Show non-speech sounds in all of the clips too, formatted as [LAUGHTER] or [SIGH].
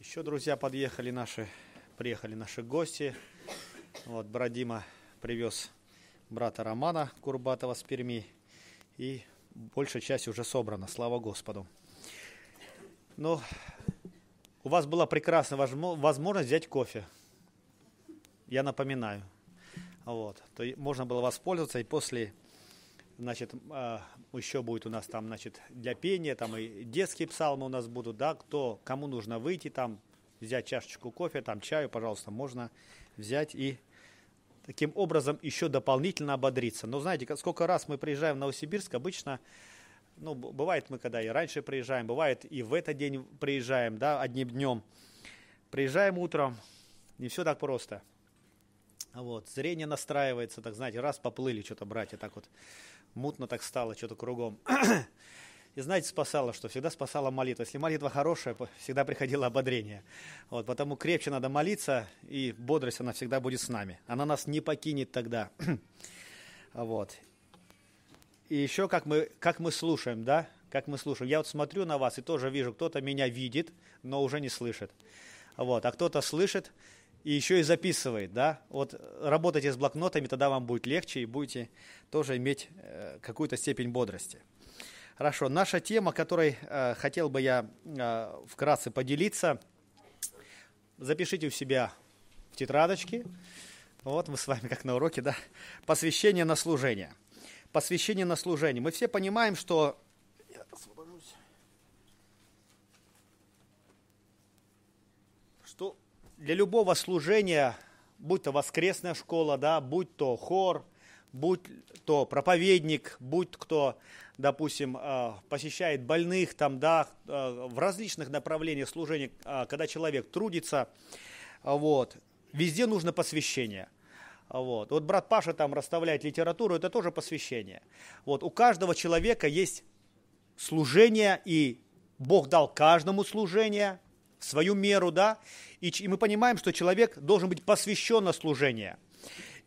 Еще, друзья, подъехали наши, приехали наши гости. Вот, брат Дима привез брата Романа Курбатова с Перми. И большая часть уже собрана, слава Господу. Ну, у вас была прекрасная возможность взять кофе. Я напоминаю. Вот. То можно было воспользоваться и после значит, а, еще будет у нас там, значит, для пения, там и детские псалмы у нас будут, да, кто, кому нужно выйти там, взять чашечку кофе, там чаю, пожалуйста, можно взять и таким образом еще дополнительно ободриться. Но знаете, сколько раз мы приезжаем в Новосибирск, обычно, ну, бывает мы когда и раньше приезжаем, бывает и в этот день приезжаем, да, одним днем. Приезжаем утром, не все так просто. Вот, зрение настраивается, так знаете, раз поплыли что-то братья, так вот мутно так стало, что-то кругом. [CLEARS THROAT] И знаете, спасало, что всегда спасала молитва. Если молитва хорошая, всегда приходило ободрение. Вот, потому крепче надо молиться, и бодрость, она всегда будет с нами. Она нас не покинет тогда. [CLEARS THROAT] вот. И еще как мы, как мы слушаем, да? Как мы слушаем. Я вот смотрю на вас и тоже вижу, кто-то меня видит, но уже не слышит. Вот. А кто-то слышит, и еще и записывает, да. Вот э, работайте с блокнотами, тогда вам будет легче и будете тоже иметь э, какую-то степень бодрости. Хорошо, наша тема, которой э, хотел бы я э, вкратце поделиться, запишите у себя в тетрадочке. Вот мы с вами как на уроке, да? Посвящение на служение. Посвящение на служение. Мы все понимаем, что для любого служения, будь то воскресная школа, да, будь то хор, будь то проповедник, будь кто, допустим, а, посещает больных там, да, а, в различных направлениях служения, а, когда человек трудится, вот, везде нужно посвящение. Вот. вот брат Паша там расставляет литературу, это тоже посвящение. Вот. У каждого человека есть служение, и Бог дал каждому служение – в свою меру, да, и, и мы понимаем, что человек должен быть посвящен на служение.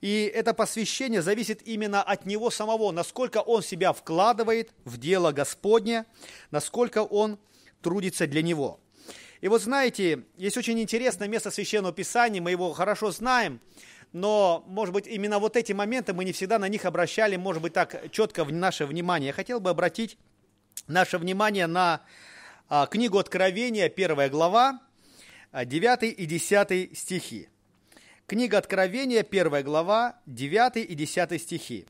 И это посвящение зависит именно от него самого, насколько он себя вкладывает в дело Господне, насколько он трудится для него. И вот знаете, есть очень интересное место Священного Писания, мы его хорошо знаем, но, может быть, именно вот эти моменты мы не всегда на них обращали, может быть, так четко в наше внимание. Я хотел бы обратить наше внимание на а, книгу Откровения, первая глава, 9 а, и 10 стихи. Книга Откровения, первая глава, 9 и 10 стихи.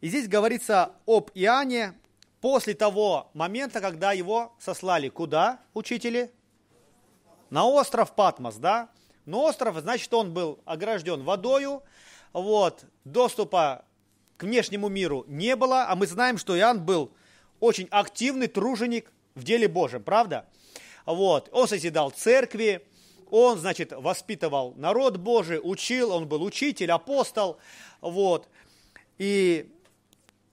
И здесь говорится об Иоанне после того момента, когда его сослали куда, учители? На остров Патмос, да? Но остров, значит, он был огражден водою, вот, доступа к внешнему миру не было, а мы знаем, что Иоанн был очень активный труженик, в деле Божьем, правда? Вот. Он созидал церкви, он, значит, воспитывал народ Божий, учил, он был учитель, апостол, вот. И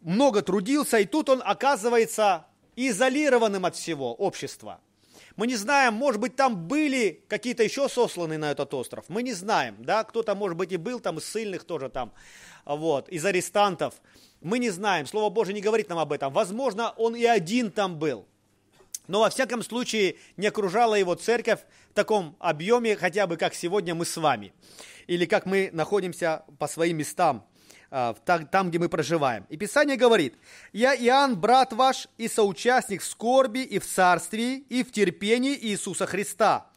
много трудился, и тут он оказывается изолированным от всего общества. Мы не знаем, может быть, там были какие-то еще сосланы на этот остров. Мы не знаем, да, кто-то, может быть, и был там, из сильных тоже там, вот, из арестантов. Мы не знаем, Слово Божие не говорит нам об этом. Возможно, он и один там был. Но во всяком случае не окружала его церковь в таком объеме, хотя бы как сегодня мы с вами, или как мы находимся по своим местам, а, там, где мы проживаем. И Писание говорит, «Я Иоанн, брат ваш и соучастник в скорби и в царстве и в терпении Иисуса Христа,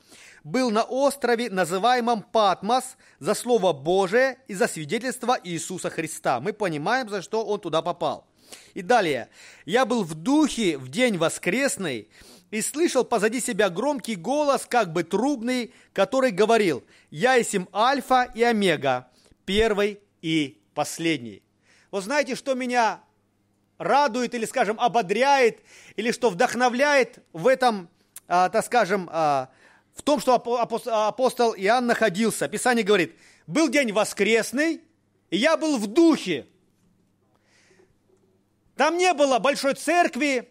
был на острове, называемом Патмос, за Слово Божие и за свидетельство Иисуса Христа». Мы понимаем, за что он туда попал. И далее. «Я был в духе в день воскресный и слышал позади себя громкий голос, как бы трубный, который говорил, «Я есим Альфа и Омега, первый и последний». Вы знаете, что меня радует или, скажем, ободряет, или что вдохновляет в этом, а, так скажем, а, в том, что апостол Иоанн находился. Писание говорит, был день воскресный, и я был в духе. Там не было большой церкви,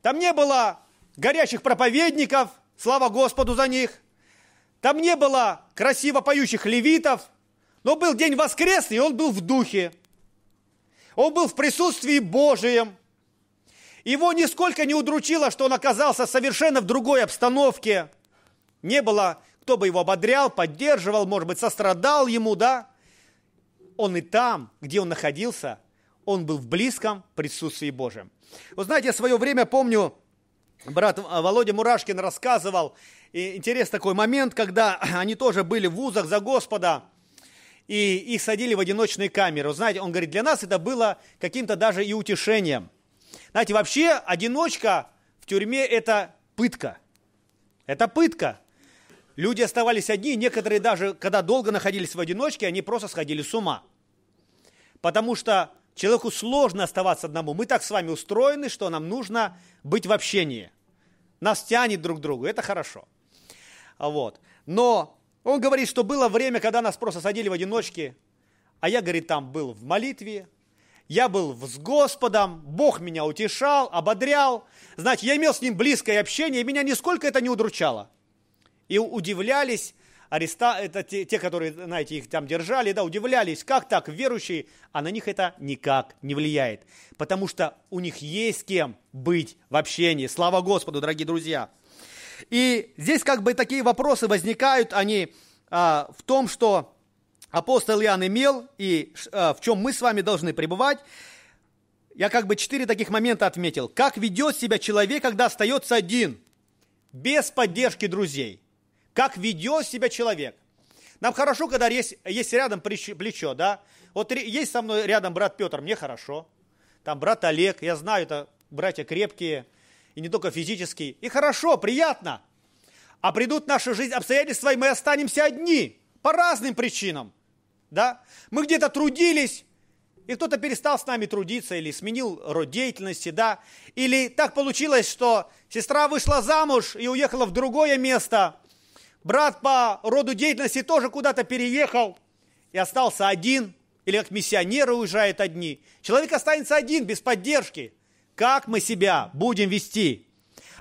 там не было горящих проповедников, слава Господу за них. Там не было красиво поющих левитов, но был день воскресный, и он был в духе. Он был в присутствии Божием. Его нисколько не удручило, что он оказался совершенно в другой обстановке. Не было, кто бы его ободрял, поддерживал, может быть, сострадал ему, да? Он и там, где он находился, он был в близком присутствии Божьем. Вы знаете, я свое время помню, брат Володя Мурашкин рассказывал, и интересный такой момент, когда [CLEARS THROAT] они тоже были в вузах за Господа, и их садили в одиночные камеры. Вы Знаете, он говорит, для нас это было каким-то даже и утешением. Знаете, вообще одиночка в тюрьме – это пытка. Это пытка. Люди оставались одни, некоторые даже, когда долго находились в одиночке, они просто сходили с ума. Потому что Человеку сложно оставаться одному. Мы так с вами устроены, что нам нужно быть в общении. Нас тянет друг к другу, это хорошо. Вот. Но он говорит, что было время, когда нас просто садили в одиночке, а я, говорит, там был в молитве, я был с Господом, Бог меня утешал, ободрял. Значит, я имел с Ним близкое общение, и меня нисколько это не удручало. И удивлялись ареста, это те, те, которые, знаете, их там держали, да, удивлялись, как так, верующие, а на них это никак не влияет, потому что у них есть кем быть в общении. Слава Господу, дорогие друзья. И здесь как бы такие вопросы возникают, они а, в том, что апостол Иоанн имел и а, в чем мы с вами должны пребывать. Я как бы четыре таких момента отметил. Как ведет себя человек, когда остается один, без поддержки друзей – как ведет себя человек. Нам хорошо, когда есть, есть рядом плечо, да? Вот есть со мной рядом брат Петр, мне хорошо. Там брат Олег, я знаю, это братья крепкие, и не только физические. И хорошо, приятно. А придут в нашу жизнь обстоятельства, и мы останемся одни. По разным причинам. Да? Мы где-то трудились, и кто-то перестал с нами трудиться, или сменил род деятельности, да? Или так получилось, что сестра вышла замуж и уехала в другое место, брат по роду деятельности тоже куда-то переехал и остался один, или как миссионеры уезжают одни. Человек останется один, без поддержки. Как мы себя будем вести?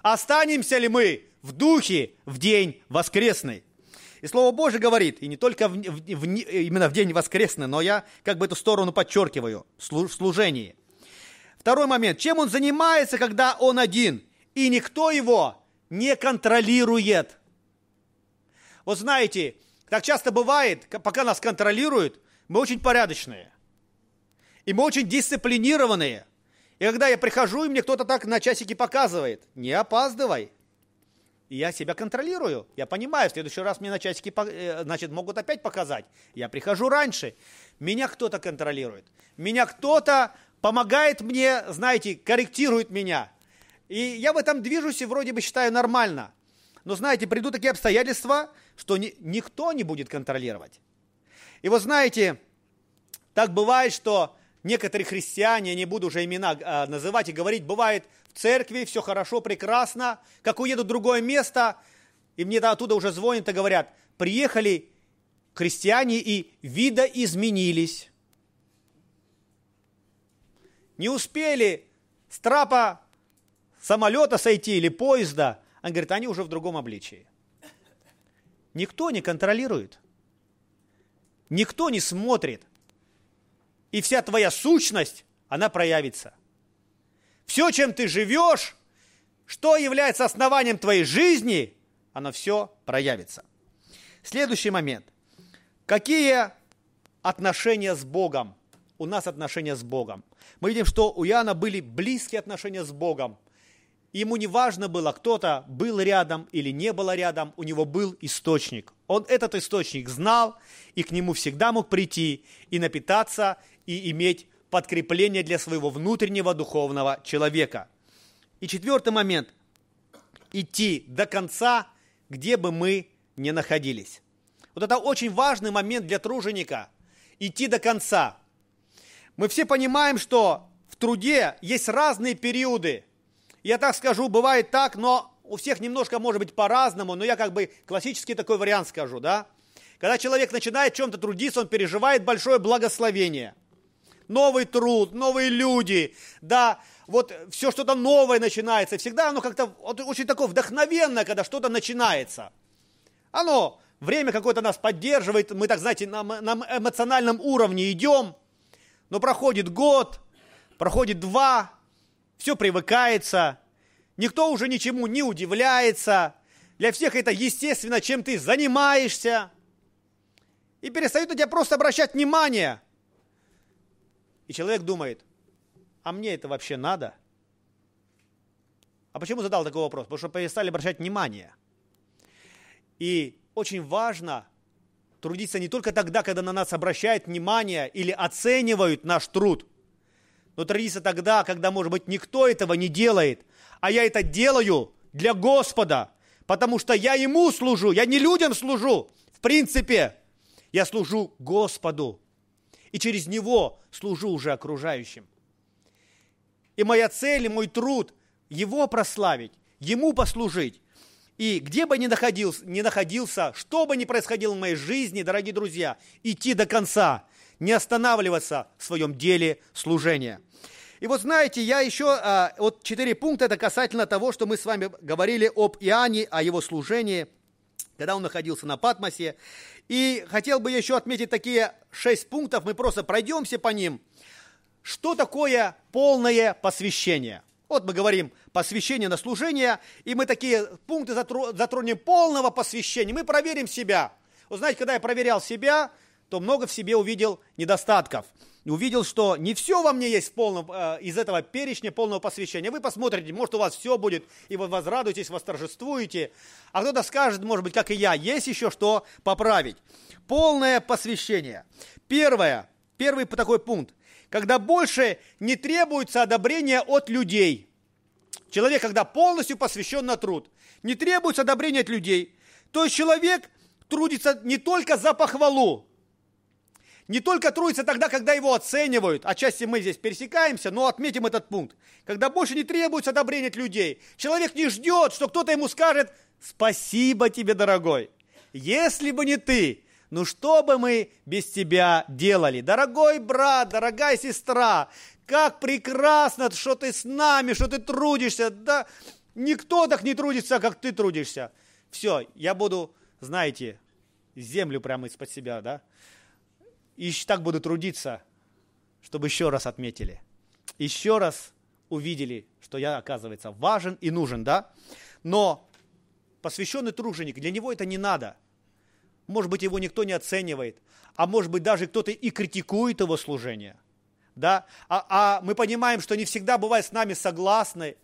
Останемся ли мы в духе в день воскресный? И Слово Божие говорит, и не только в, в, в, именно в день воскресный, но я как бы эту сторону подчеркиваю в служении. Второй момент. Чем он занимается, когда он один? И никто его не контролирует. Вот знаете, так часто бывает, пока нас контролируют, мы очень порядочные. И мы очень дисциплинированные. И когда я прихожу, и мне кто-то так на часики показывает, не опаздывай. И я себя контролирую. Я понимаю, в следующий раз мне на часики э, значит, могут опять показать. Я прихожу раньше. Меня кто-то контролирует. Меня кто-то помогает мне, знаете, корректирует меня. И я в этом движусь и вроде бы считаю нормально. Но знаете, придут такие обстоятельства, что ни, никто не будет контролировать. И вот знаете, так бывает, что некоторые христиане, я не буду уже имена а, называть и говорить, бывает в церкви, все хорошо, прекрасно, как уеду в другое место, и мне оттуда уже звонят и говорят, приехали христиане и видоизменились. Не успели с трапа самолета сойти или поезда, он говорит, они уже в другом обличии. Никто не контролирует. Никто не смотрит. И вся твоя сущность, она проявится. Все, чем ты живешь, что является основанием твоей жизни, оно все проявится. Следующий момент. Какие отношения с Богом? У нас отношения с Богом. Мы видим, что у Иоанна были близкие отношения с Богом. Ему не важно было, кто-то был рядом или не было рядом, у него был источник. Он этот источник знал, и к нему всегда мог прийти и напитаться, и иметь подкрепление для своего внутреннего духовного человека. И четвертый момент – идти до конца, где бы мы ни находились. Вот это очень важный момент для труженика – идти до конца. Мы все понимаем, что в труде есть разные периоды – я так скажу, бывает так, но у всех немножко может быть по-разному, но я как бы классический такой вариант скажу, да. Когда человек начинает чем-то трудиться, он переживает большое благословение. Новый труд, новые люди, да, вот все что-то новое начинается. Всегда оно как-то вот, очень такое вдохновенное, когда что-то начинается. Оно, время какое-то нас поддерживает, мы так, знаете, на, на эмоциональном уровне идем, но проходит год, проходит два, все привыкается, никто уже ничему не удивляется, для всех это естественно, чем ты занимаешься, и перестают на тебя просто обращать внимание. И человек думает, а мне это вообще надо? А почему задал такой вопрос? Потому что перестали обращать внимание. И очень важно трудиться не только тогда, когда на нас обращают внимание или оценивают наш труд – но трудиться тогда, когда, может быть, никто этого не делает. А я это делаю для Господа, потому что я Ему служу, я не людям служу. В принципе, я служу Господу. И через Него служу уже окружающим. И моя цель, и мой труд – Его прославить, Ему послужить. И где бы ни находился, ни находился, что бы ни происходило в моей жизни, дорогие друзья, идти до конца – не останавливаться в своем деле служения. И вот знаете, я еще, а, вот четыре пункта, это касательно того, что мы с вами говорили об Иоанне, о его служении, когда он находился на Патмосе. И хотел бы еще отметить такие шесть пунктов, мы просто пройдемся по ним. Что такое полное посвящение? Вот мы говорим посвящение на служение, и мы такие пункты затронем полного посвящения. Мы проверим себя. Вот знаете, когда я проверял себя, то много в себе увидел недостатков. Увидел, что не все во мне есть в полном, э, из этого перечня полного посвящения. Вы посмотрите, может у вас все будет, и вы возрадуетесь, восторжествуете. А кто-то скажет, может быть, как и я, есть еще что поправить. Полное посвящение. Первое, первый такой пункт. Когда больше не требуется одобрение от людей. Человек, когда полностью посвящен на труд, не требуется одобрение от людей. То есть человек трудится не только за похвалу, не только труится тогда, когда его оценивают, отчасти мы здесь пересекаемся, но отметим этот пункт, когда больше не требуется одобрение от людей. Человек не ждет, что кто-то ему скажет «Спасибо тебе, дорогой». Если бы не ты, ну что бы мы без тебя делали? Дорогой брат, дорогая сестра, как прекрасно, что ты с нами, что ты трудишься. Да никто так не трудится, как ты трудишься. Все, я буду, знаете, землю прямо из-под себя, да? И еще так буду трудиться, чтобы еще раз отметили. Еще раз увидели, что я, оказывается, важен и нужен, да? Но посвященный труженик, для него это не надо. Может быть, его никто не оценивает, а может быть, даже кто-то и критикует его служение. Да? А, а мы понимаем, что не всегда бывает с нами согласны.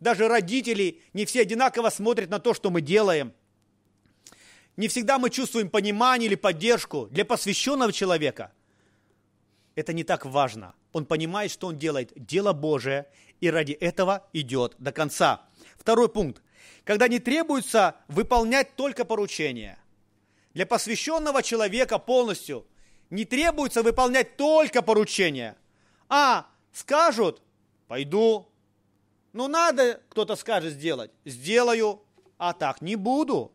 Даже родители не все одинаково смотрят на то, что мы делаем. Не всегда мы чувствуем понимание или поддержку для посвященного человека. Это не так важно. Он понимает, что он делает дело Божие, и ради этого идет до конца. Второй пункт. Когда не требуется выполнять только поручения. Для посвященного человека полностью не требуется выполнять только поручения. А скажут, пойду. Ну надо, кто-то скажет сделать, сделаю, а так не буду.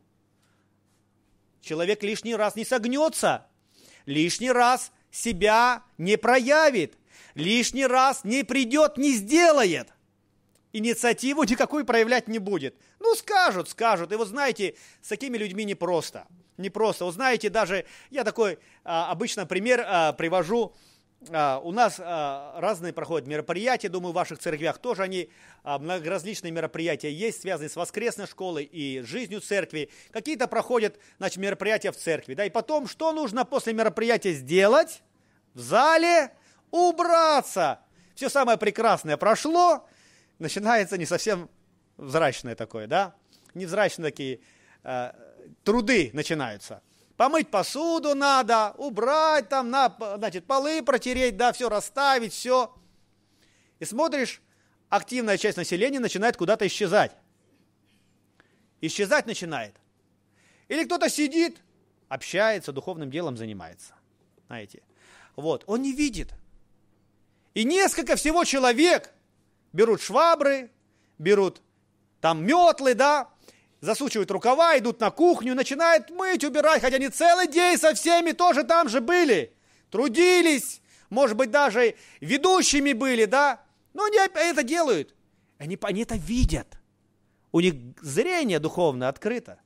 Человек лишний раз не согнется, лишний раз себя не проявит, лишний раз не придет, не сделает. Инициативу никакую проявлять не будет. Ну, скажут, скажут. И вот знаете, с такими людьми непросто. Непросто. Вот знаете, даже я такой а, обычно пример а, привожу, а, у нас а, разные проходят мероприятия, думаю, в ваших церквях тоже они, а, многоразличные мероприятия есть, связанные с воскресной школой и жизнью церкви. Какие-то проходят, значит, мероприятия в церкви, да, и потом, что нужно после мероприятия сделать? В зале убраться. Все самое прекрасное прошло, начинается не совсем взрачное такое, да, невзрачные такие э, труды начинаются – помыть посуду надо, убрать там, на, значит, полы протереть, да, все расставить, все. И смотришь, активная часть населения начинает куда-то исчезать. Исчезать начинает. Или кто-то сидит, общается, духовным делом занимается. Знаете. Вот, он не видит. И несколько всего человек берут швабры, берут там метлы, да, засучивают рукава, идут на кухню, начинают мыть, убирать, хотя они целый день со всеми тоже там же были, трудились, может быть, даже ведущими были, да, но они это делают. Они, они это видят. У них зрение духовное открыто.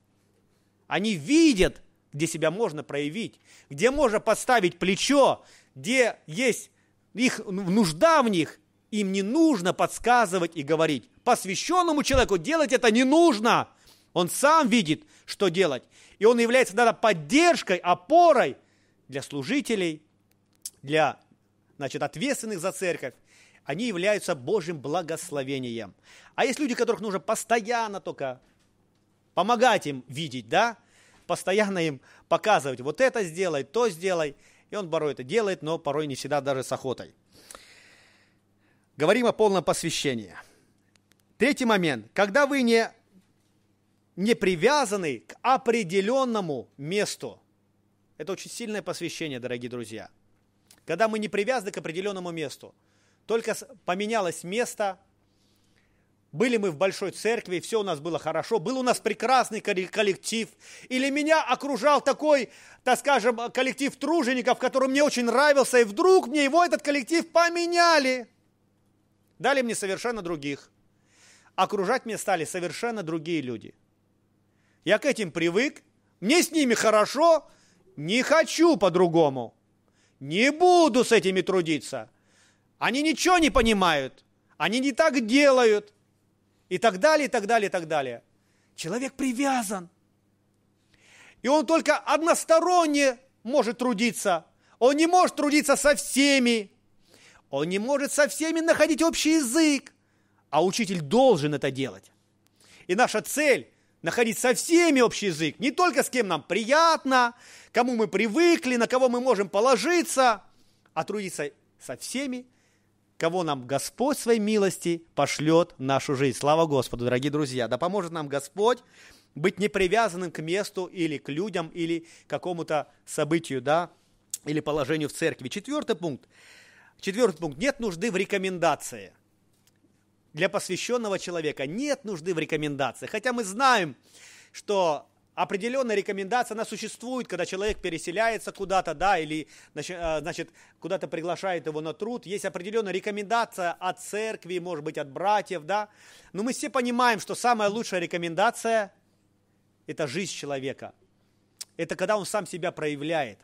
Они видят, где себя можно проявить, где можно подставить плечо, где есть их нужда в них, им не нужно подсказывать и говорить. Посвященному человеку делать это не нужно. Он сам видит, что делать. И он является тогда поддержкой, опорой для служителей, для значит, ответственных за церковь. Они являются Божьим благословением. А есть люди, которых нужно постоянно только помогать им видеть, да? Постоянно им показывать, вот это сделай, то сделай. И он порой это делает, но порой не всегда даже с охотой. Говорим о полном посвящении. Третий момент. Когда вы не не привязанный к определенному месту. Это очень сильное посвящение, дорогие друзья. Когда мы не привязаны к определенному месту, только поменялось место, были мы в большой церкви, все у нас было хорошо, был у нас прекрасный коллектив, или меня окружал такой, так скажем, коллектив тружеников, который мне очень нравился, и вдруг мне его этот коллектив поменяли. Дали мне совершенно других. Окружать мне стали совершенно другие люди – я к этим привык, мне с ними хорошо, не хочу по-другому. Не буду с этими трудиться. Они ничего не понимают, они не так делают. И так далее, и так далее, и так далее. Человек привязан. И он только односторонне может трудиться. Он не может трудиться со всеми. Он не может со всеми находить общий язык. А учитель должен это делать. И наша цель находить со всеми общий язык, не только с кем нам приятно, кому мы привыкли, на кого мы можем положиться, а трудиться со всеми, кого нам Господь своей милости пошлет в нашу жизнь. Слава Господу, дорогие друзья! Да поможет нам Господь быть не привязанным к месту или к людям, или к какому-то событию, да, или положению в церкви. Четвертый пункт. Четвертый пункт. Нет нужды в рекомендации – для посвященного человека нет нужды в рекомендации, хотя мы знаем, что определенная рекомендация, она существует, когда человек переселяется куда-то, да, или, э, значит, куда-то приглашает его на труд. Есть определенная рекомендация от церкви, может быть, от братьев, да. Но мы все понимаем, что самая лучшая рекомендация – это жизнь человека. Это когда он сам себя проявляет.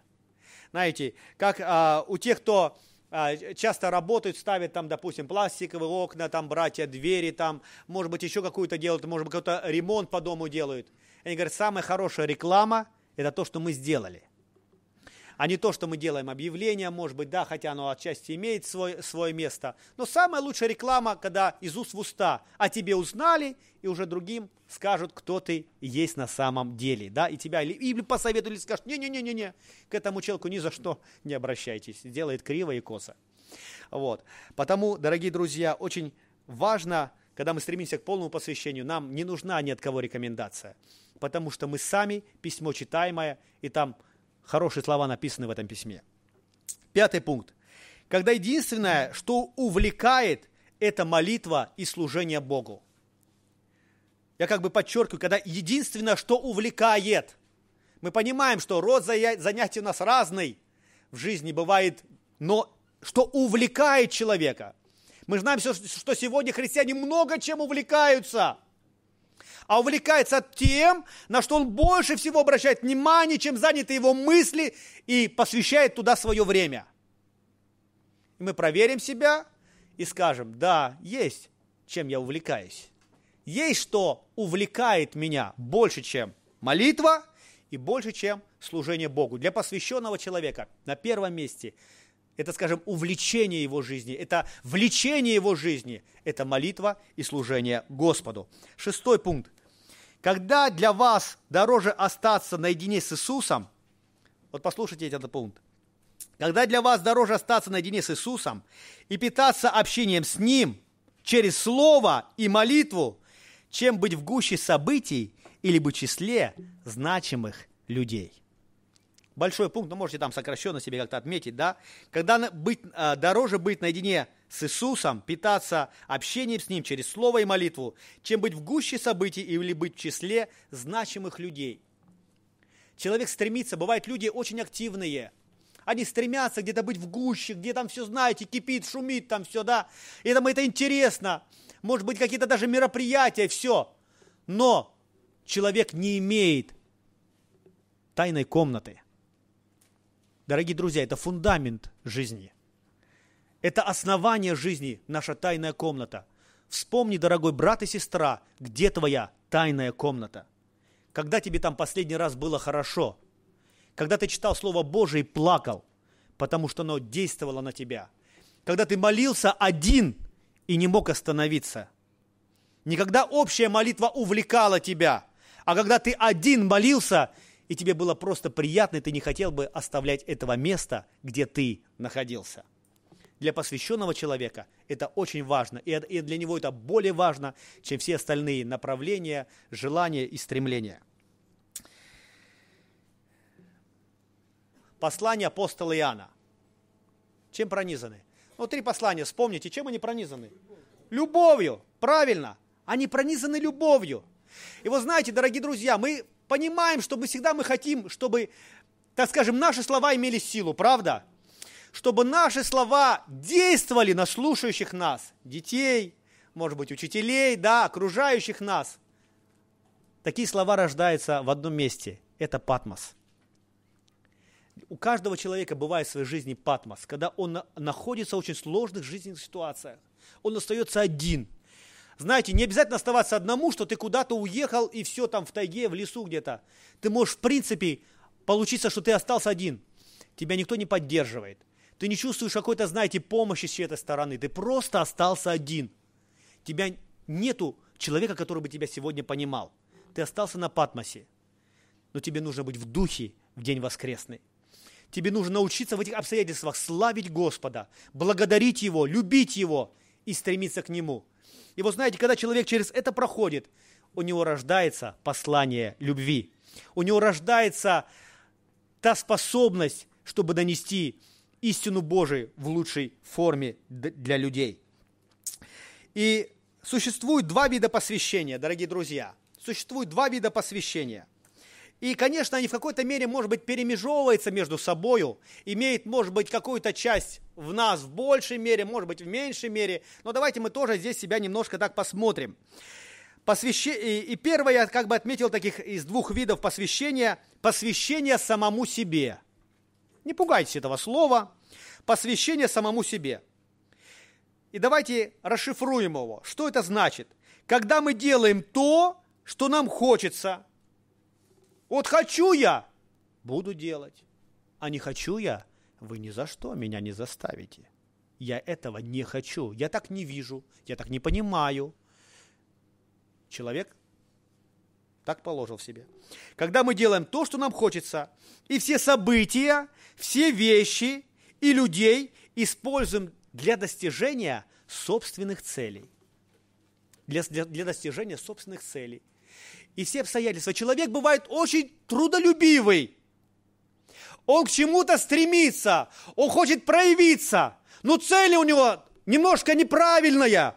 Знаете, как а, у тех, кто а, часто работают, ставят там, допустим, пластиковые окна, там, братья, двери, там, может быть, еще какую-то делают, может быть, какой-то ремонт по дому делают. Они говорят, самая хорошая реклама – это то, что мы сделали а не то, что мы делаем объявление, может быть, да, хотя оно отчасти имеет свой, свое место. Но самая лучшая реклама, когда из уст в уста о «А тебе узнали, и уже другим скажут, кто ты есть на самом деле, да, и тебя или, или посоветуют, или скажут, не-не-не-не-не, к этому человеку ни за что не обращайтесь, делает криво и косо. Вот, потому, дорогие друзья, очень важно, когда мы стремимся к полному посвящению, нам не нужна ни от кого рекомендация, потому что мы сами письмо читаемое, и там Хорошие слова написаны в этом письме. Пятый пункт. Когда единственное, что увлекает, это молитва и служение Богу. Я как бы подчеркиваю, когда единственное, что увлекает. Мы понимаем, что род занятий у нас разный в жизни бывает, но что увлекает человека. Мы знаем, что сегодня христиане много чем увлекаются – а увлекается тем, на что он больше всего обращает внимание, чем заняты его мысли, и посвящает туда свое время. И мы проверим себя и скажем, да, есть чем я увлекаюсь. Есть что увлекает меня больше, чем молитва и больше, чем служение Богу. Для посвященного человека на первом месте – это, скажем, увлечение его жизни, это влечение его жизни, это молитва и служение Господу. Шестой пункт. Когда для вас дороже остаться наедине с Иисусом, вот послушайте этот пункт, когда для вас дороже остаться наедине с Иисусом и питаться общением с Ним через Слово и молитву, чем быть в гуще событий или в числе значимых людей большой пункт, но можете там сокращенно себе как-то отметить, да, когда быть, а, дороже быть наедине с Иисусом, питаться общением с Ним через слово и молитву, чем быть в гуще событий или быть в числе значимых людей. Человек стремится, бывают люди очень активные, они стремятся где-то быть в гуще, где там все, знаете, кипит, шумит там все, да, и там это интересно, может быть, какие-то даже мероприятия, все, но человек не имеет тайной комнаты. Дорогие друзья, это фундамент жизни. Это основание жизни, наша тайная комната. Вспомни, дорогой брат и сестра, где твоя тайная комната? Когда тебе там последний раз было хорошо? Когда ты читал Слово Божие и плакал, потому что оно действовало на тебя? Когда ты молился один и не мог остановиться? Никогда общая молитва увлекала тебя, а когда ты один молился – и тебе было просто приятно, и ты не хотел бы оставлять этого места, где ты находился. Для посвященного человека это очень важно, и для него это более важно, чем все остальные направления, желания и стремления. Послание апостола Иоанна. Чем пронизаны? Ну, три послания, вспомните, чем они пронизаны? Любовью, правильно. Они пронизаны любовью. И вот знаете, дорогие друзья, мы понимаем, чтобы всегда мы хотим, чтобы, так скажем, наши слова имели силу, правда? Чтобы наши слова действовали на слушающих нас, детей, может быть, учителей, да, окружающих нас. Такие слова рождаются в одном месте. Это патмос. У каждого человека бывает в своей жизни патмос, когда он находится в очень сложных жизненных ситуациях. Он остается один – знаете, не обязательно оставаться одному, что ты куда-то уехал и все там в тайге, в лесу где-то. Ты можешь, в принципе, получиться, что ты остался один. Тебя никто не поддерживает. Ты не чувствуешь какой-то, знаете, помощи с чьей-то стороны. Ты просто остался один. Тебя нету человека, который бы тебя сегодня понимал. Ты остался на Патмосе. Но тебе нужно быть в духе в день воскресный. Тебе нужно научиться в этих обстоятельствах славить Господа, благодарить Его, любить Его и стремиться к Нему – и вот знаете, когда человек через это проходит, у него рождается послание любви. У него рождается та способность, чтобы донести истину Божию в лучшей форме для людей. И существует два вида посвящения, дорогие друзья. Существует два вида посвящения. И, конечно, они в какой-то мере, может быть, перемежевываются между собою, имеет, может быть, какую-то часть в нас в большей мере, может быть, в меньшей мере. Но давайте мы тоже здесь себя немножко так посмотрим. Посвящи... И первое, я как бы отметил таких из двух видов посвящения, посвящение самому себе. Не пугайтесь этого слова. Посвящение самому себе. И давайте расшифруем его. Что это значит? Когда мы делаем то, что нам хочется – вот хочу я, буду делать. А не хочу я, вы ни за что меня не заставите. Я этого не хочу, я так не вижу, я так не понимаю. Человек так положил в себе. Когда мы делаем то, что нам хочется, и все события, все вещи и людей используем для достижения собственных целей. Для, для, для достижения собственных целей и все обстоятельства. Человек бывает очень трудолюбивый. Он к чему-то стремится, он хочет проявиться, но цель у него немножко неправильная.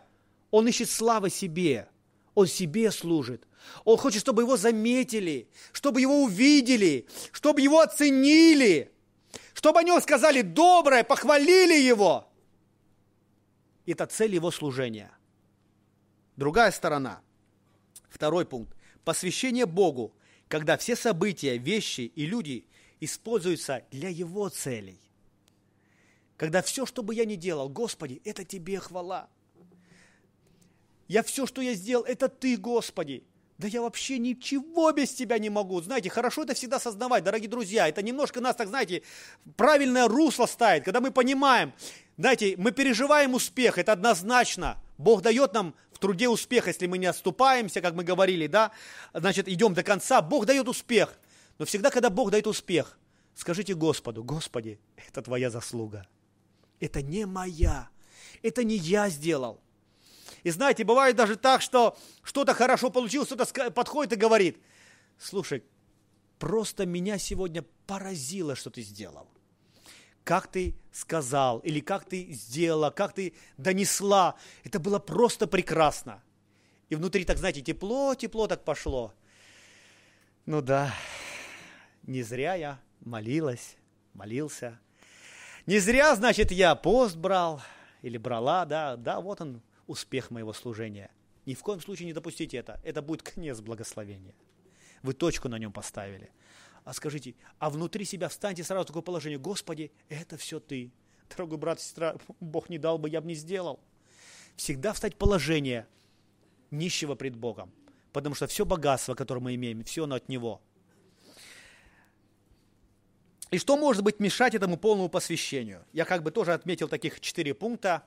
Он ищет славы себе, он себе служит. Он хочет, чтобы его заметили, чтобы его увидели, чтобы его оценили, чтобы о нем сказали доброе, похвалили его. Это цель его служения. Другая сторона. Второй пункт посвящение Богу, когда все события, вещи и люди используются для Его целей. Когда все, что бы я ни делал, Господи, это Тебе хвала. Я все, что я сделал, это Ты, Господи. Да я вообще ничего без тебя не могу. Знаете, хорошо это всегда сознавать, дорогие друзья. Это немножко нас, так знаете, правильное русло ставит, когда мы понимаем, знаете, мы переживаем успех, это однозначно. Бог дает нам в труде успех, если мы не отступаемся, как мы говорили, да, значит, идем до конца. Бог дает успех. Но всегда, когда Бог дает успех, скажите Господу, Господи, это твоя заслуга. Это не моя. Это не я сделал. И знаете, бывает даже так, что что-то хорошо получилось, кто-то подходит и говорит, слушай, просто меня сегодня поразило, что ты сделал как ты сказал, или как ты сделала, как ты донесла. Это было просто прекрасно. И внутри так, знаете, тепло, тепло так пошло. Ну да, не зря я молилась, молился. Не зря, значит, я пост брал или брала, да, да, вот он, успех моего служения. Ни в коем случае не допустите это. Это будет конец благословения. Вы точку на нем поставили – а скажите, а внутри себя встаньте сразу в такое положение, Господи, это все Ты. Дорогой брат, сестра, Бог не дал бы, я бы не сделал. Всегда встать в положение нищего пред Богом, потому что все богатство, которое мы имеем, все оно от Него. И что может быть мешать этому полному посвящению? Я как бы тоже отметил таких четыре пункта,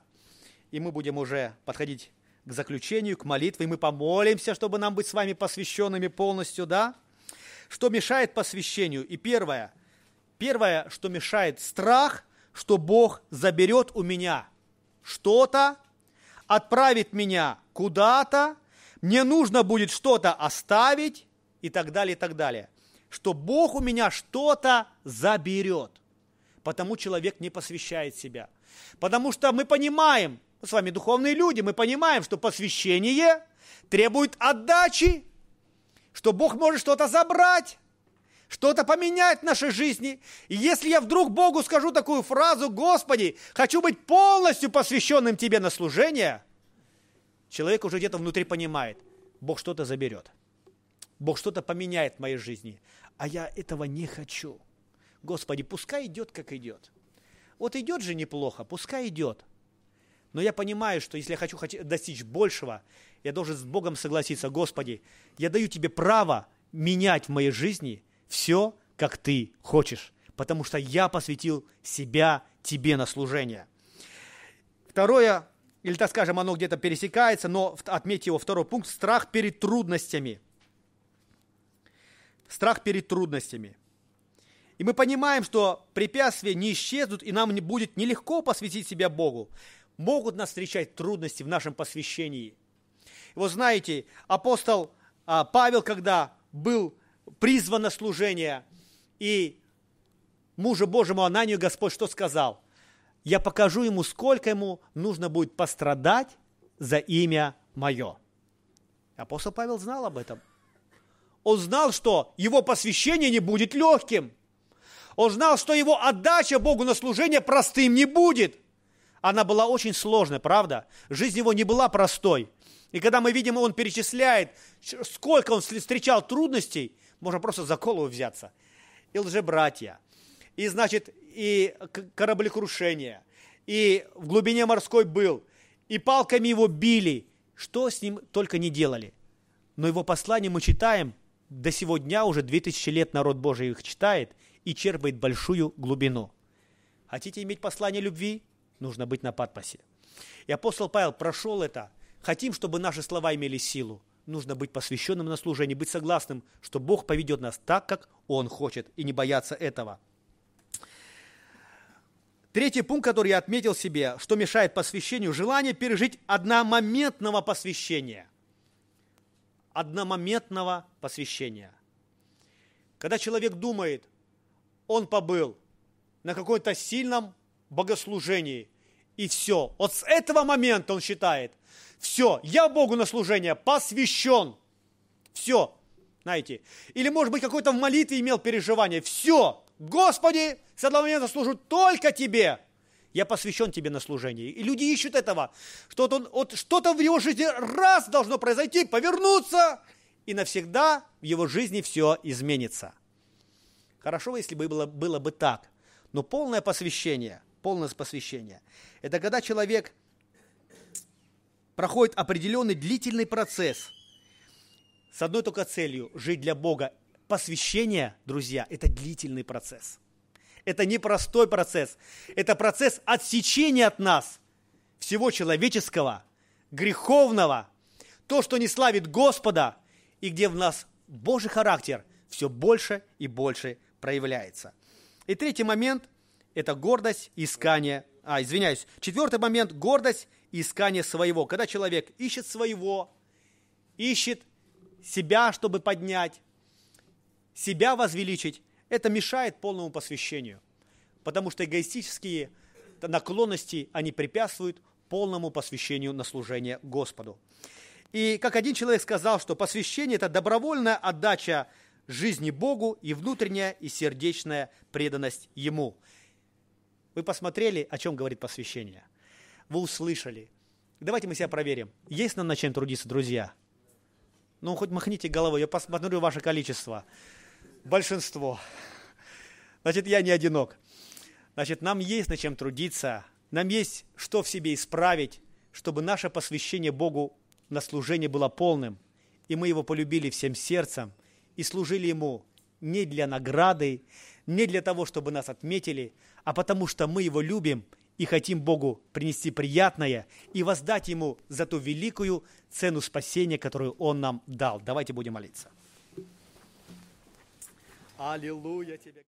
и мы будем уже подходить к заключению, к молитве, и мы помолимся, чтобы нам быть с вами посвященными полностью, да? Что мешает посвящению? И первое. Первое, что мешает страх, что Бог заберет у меня что-то, отправит меня куда-то, мне нужно будет что-то оставить и так далее, и так далее. Что Бог у меня что-то заберет. Потому человек не посвящает себя. Потому что мы понимаем, мы с вами духовные люди, мы понимаем, что посвящение требует отдачи что Бог может что-то забрать, что-то поменять в нашей жизни. И если я вдруг Богу скажу такую фразу, Господи, хочу быть полностью посвященным Тебе на служение, человек уже где-то внутри понимает, Бог что-то заберет. Бог что-то поменяет в моей жизни. А я этого не хочу. Господи, пускай идет, как идет. Вот идет же неплохо, пускай идет. Но я понимаю, что если я хочу достичь большего, я должен с Богом согласиться. Господи, я даю Тебе право менять в моей жизни все, как Ты хочешь, потому что я посвятил себя Тебе на служение. Второе, или так скажем, оно где-то пересекается, но отметьте его второй пункт – страх перед трудностями. Страх перед трудностями. И мы понимаем, что препятствия не исчезнут, и нам не будет нелегко посвятить себя Богу. Могут нас встречать трудности в нашем посвящении. Вы знаете, апостол а, Павел, когда был призван на служение, и мужу Божьему Ананию Господь что сказал? Я покажу ему, сколько ему нужно будет пострадать за имя мое. Апостол Павел знал об этом. Он знал, что его посвящение не будет легким. Он знал, что его отдача Богу на служение простым не будет. Она была очень сложной, правда? Жизнь его не была простой. И когда мы видим, он перечисляет, сколько он встречал трудностей, можно просто за колу взяться. И братья, и, значит, и кораблекрушение, и в глубине морской был, и палками его били, что с ним только не делали. Но его послание мы читаем, до сего дня уже 2000 лет народ Божий их читает и черпает большую глубину. Хотите иметь послание любви? Нужно быть на подпасе. И апостол Павел прошел это – Хотим, чтобы наши слова имели силу. Нужно быть посвященным на служение, быть согласным, что Бог поведет нас так, как Он хочет, и не бояться этого. Третий пункт, который я отметил себе, что мешает посвящению, желание пережить одномоментного посвящения. Одномоментного посвящения. Когда человек думает, он побыл на каком-то сильном богослужении, и все. Вот с этого момента он считает – все, я Богу на служение посвящен. Все, знаете. Или, может быть, какой-то в молитве имел переживание. Все, Господи, с этого момента служу только Тебе. Я посвящен Тебе на служение. И люди ищут этого. Что-то, вот, что-то в его жизни раз должно произойти, повернуться, и навсегда в его жизни все изменится. Хорошо, если бы было, было бы так. Но полное посвящение, полное посвящение, это когда человек – проходит определенный длительный процесс с одной только целью – жить для Бога. Посвящение, друзья, это длительный процесс. Это не простой процесс. Это процесс отсечения от нас всего человеческого, греховного, то, что не славит Господа, и где в нас Божий характер все больше и больше проявляется. И третий момент – это гордость искания. А, извиняюсь. Четвертый момент – гордость искание своего. Когда человек ищет своего, ищет себя, чтобы поднять, себя возвеличить, это мешает полному посвящению, потому что эгоистические наклонности, они препятствуют полному посвящению на служение Господу. И как один человек сказал, что посвящение – это добровольная отдача жизни Богу и внутренняя и сердечная преданность Ему. Вы посмотрели, о чем говорит посвящение – вы услышали. Давайте мы себя проверим. Есть нам на чем трудиться, друзья? Ну, хоть махните головой, я посмотрю ваше количество. Большинство. Значит, я не одинок. Значит, нам есть на чем трудиться, нам есть что в себе исправить, чтобы наше посвящение Богу на служение было полным, и мы Его полюбили всем сердцем, и служили Ему не для награды, не для того, чтобы нас отметили, а потому что мы Его любим – и хотим Богу принести приятное и воздать Ему за ту великую цену спасения, которую Он нам дал. Давайте будем молиться. Аллилуйя тебе.